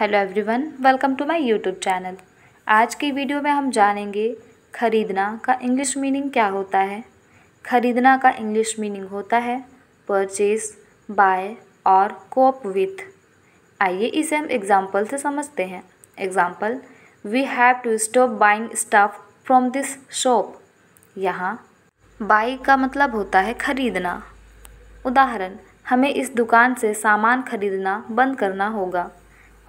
hello everyone welcome to my YouTube channel आज की video में हम जानेंगे खरीदना का इंग्लिश मीनिंग क्या होता है खरीदना का इंग्लिश मीनिंग होता है परचेज बाय और कोप विथ आइए इसे हम एग्ज़ाम्पल से समझते हैं example we have to stop buying stuff from this shop यहाँ बाई का मतलब होता है खरीदना उदाहरण हमें इस दुकान से सामान खरीदना बंद करना होगा